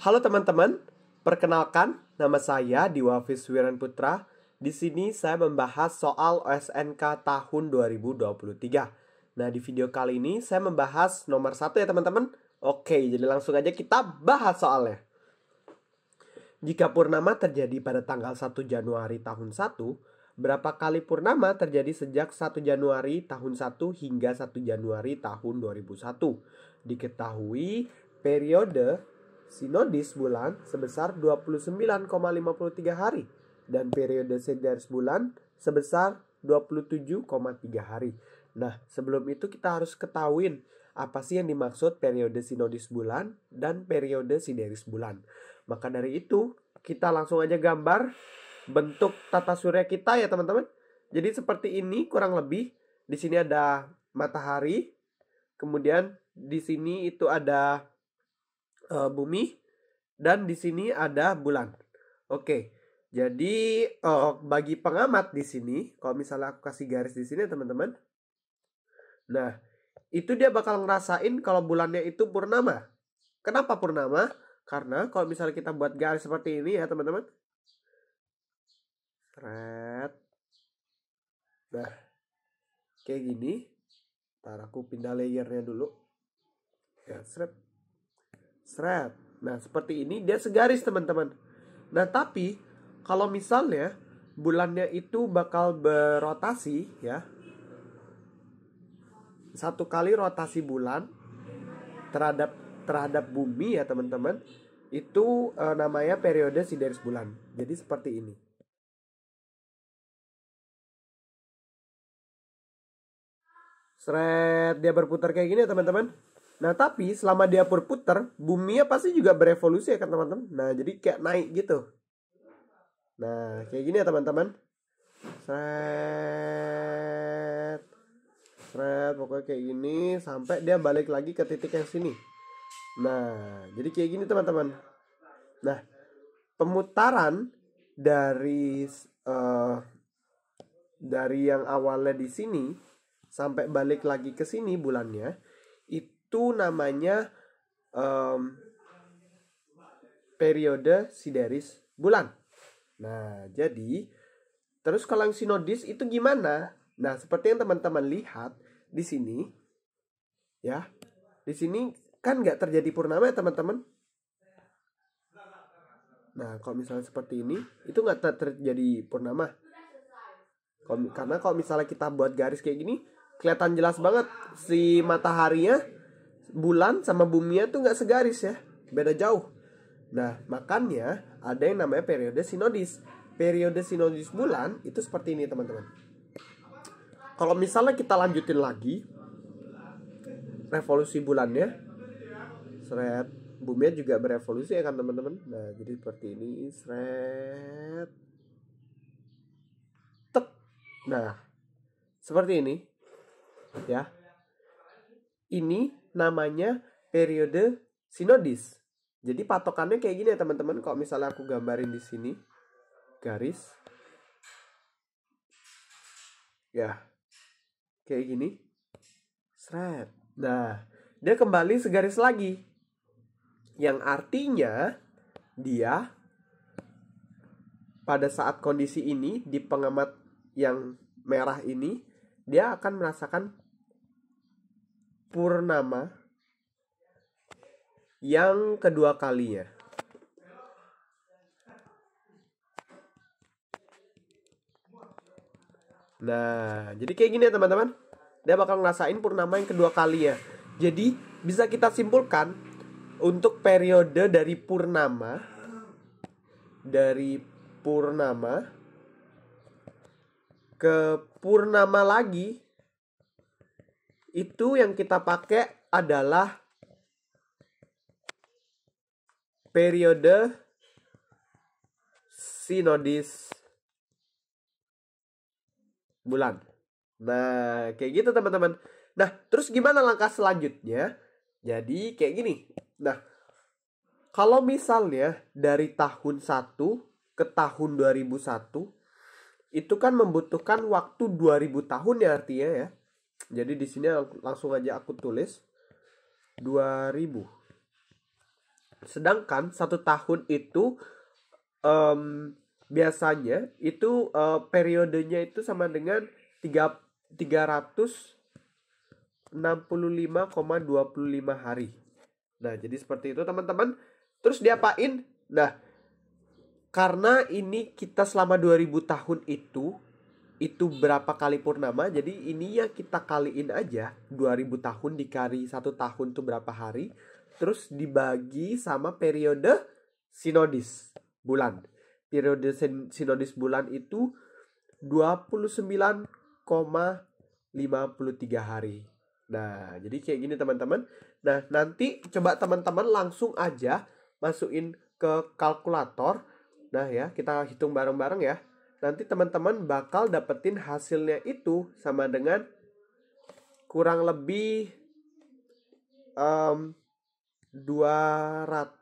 Halo teman-teman, perkenalkan nama saya Diwa Wiran Putra. Di sini saya membahas soal OSNK tahun 2023. Nah, di video kali ini saya membahas nomor satu ya teman-teman. Oke, jadi langsung aja kita bahas soalnya. Jika purnama terjadi pada tanggal 1 Januari tahun 1, berapa kali purnama terjadi sejak 1 Januari tahun 1 hingga 1 Januari tahun 2001? Diketahui periode sinodis bulan sebesar 29,53 hari dan periode sideris bulan sebesar 27,3 hari. Nah, sebelum itu kita harus ketahuin apa sih yang dimaksud periode sinodis bulan dan periode sideris bulan. Maka dari itu, kita langsung aja gambar bentuk tata surya kita ya, teman-teman. Jadi seperti ini kurang lebih. Di sini ada matahari, kemudian di sini itu ada uh, bumi dan di sini ada bulan. Oke. Jadi uh, bagi pengamat di sini, kalau misalnya aku kasih garis di sini teman-teman. Nah, itu dia bakal ngerasain kalau bulannya itu purnama. Kenapa purnama? Karena kalau misalnya kita buat garis seperti ini ya teman-teman. Red. Nah, kayak gini. Ntar aku pindah layernya dulu. Ya, seret. Seret. Nah, seperti ini dia segaris, teman-teman. Nah, tapi kalau misalnya bulannya itu bakal berotasi ya. Satu kali rotasi bulan terhadap terhadap bumi ya, teman-teman. Itu e, namanya periode sideris bulan. Jadi seperti ini. Seret dia berputar kayak gini ya, teman-teman. Nah tapi selama dia berputar, buminya pasti juga berevolusi ya kan teman-teman. Nah jadi kayak naik gitu. Nah kayak gini ya teman-teman. Seret. Seret pokoknya kayak gini sampai dia balik lagi ke titik yang sini. Nah jadi kayak gini teman-teman. Nah pemutaran dari uh, dari yang awalnya di sini sampai balik lagi ke sini bulannya itu namanya um, periode sideris bulan. Nah, jadi terus kalau yang sinodis itu gimana? Nah, seperti yang teman-teman lihat di sini ya. Di sini kan nggak terjadi purnama ya, teman-teman? Nah, kalau misalnya seperti ini, itu nggak ter terjadi purnama. Kalo, karena kalau misalnya kita buat garis kayak gini, kelihatan jelas banget si mataharinya bulan sama bumi itu nggak segaris ya, beda jauh. Nah, makanya ada yang namanya periode sinodis. Periode sinodis bulan itu seperti ini, teman-teman. Kalau misalnya kita lanjutin lagi revolusi bulannya, seret bumi juga berevolusi ya kan teman-teman. Nah, jadi seperti ini, seret. Tek. Nah, seperti ini. Ya. Ini namanya periode sinodis. Jadi patokannya kayak gini ya teman-teman. Kalau misalnya aku gambarin di sini garis ya kayak gini seret nah dia kembali segaris lagi yang artinya dia pada saat kondisi ini di pengamat yang merah ini dia akan merasakan Purnama yang kedua kalinya. Nah, jadi kayak gini ya teman-teman. Dia bakal ngerasain purnama yang kedua kali ya. Jadi bisa kita simpulkan untuk periode dari purnama dari purnama ke purnama lagi itu yang kita pakai adalah periode sinodis bulan. Nah, kayak gitu teman-teman. Nah, terus gimana langkah selanjutnya? Jadi kayak gini. Nah, kalau misalnya dari tahun 1 ke tahun 2001 itu kan membutuhkan waktu 2000 tahun ya artinya ya jadi di sini langsung aja aku tulis 2000 sedangkan satu tahun itu um, biasanya itu uh, periodenya itu sama dengan 365,25 hari. Nah, jadi seperti itu teman-teman. Terus diapain? Nah, karena ini kita selama 2000 tahun itu itu berapa kali purnama jadi ini ya kita kaliin aja 2000 tahun dikali satu tahun tuh berapa hari terus dibagi sama periode sinodis bulan periode sinodis bulan itu 29,53 hari nah jadi kayak gini teman-teman nah nanti coba teman-teman langsung aja masukin ke kalkulator nah ya kita hitung bareng-bareng ya nanti teman-teman bakal dapetin hasilnya itu sama dengan kurang lebih um, 200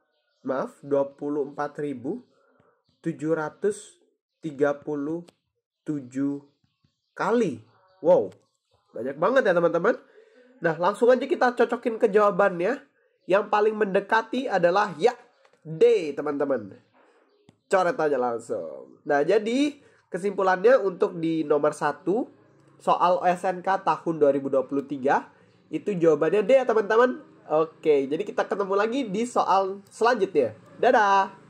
maaf 24.737 kali. Wow. Banyak banget ya teman-teman. Nah, langsung aja kita cocokin ke jawabannya. Yang paling mendekati adalah ya D, teman-teman. Coret aja langsung. Nah, jadi Kesimpulannya untuk di nomor satu soal SNK tahun 2023 itu jawabannya D ya teman-teman. Oke, jadi kita ketemu lagi di soal selanjutnya. Dadah.